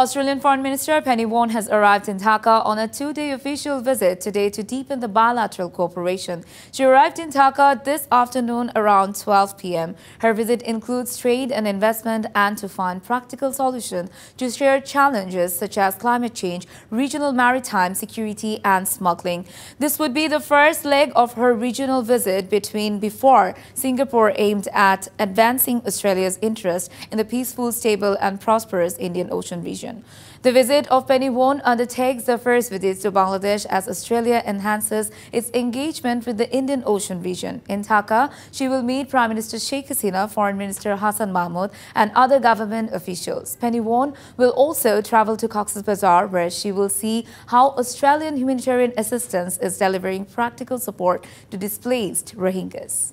Australian Foreign Minister Penny Wong has arrived in Dhaka on a two-day official visit today to deepen the bilateral cooperation. She arrived in Dhaka this afternoon around 12 p.m. Her visit includes trade and investment and to find practical solutions to shared challenges such as climate change, regional maritime security and smuggling. This would be the first leg of her regional visit between before Singapore aimed at advancing Australia's interest in the peaceful, stable and prosperous Indian Ocean region region. The visit of Penny Wong undertakes the first visit to Bangladesh as Australia enhances its engagement with the Indian Ocean region. In Dhaka, she will meet Prime Minister Sheikh Hasina, Foreign Minister Hassan Mahmoud and other government officials. Penny Wong will also travel to Cox's Bazar where she will see how Australian humanitarian assistance is delivering practical support to displaced Rohingyas.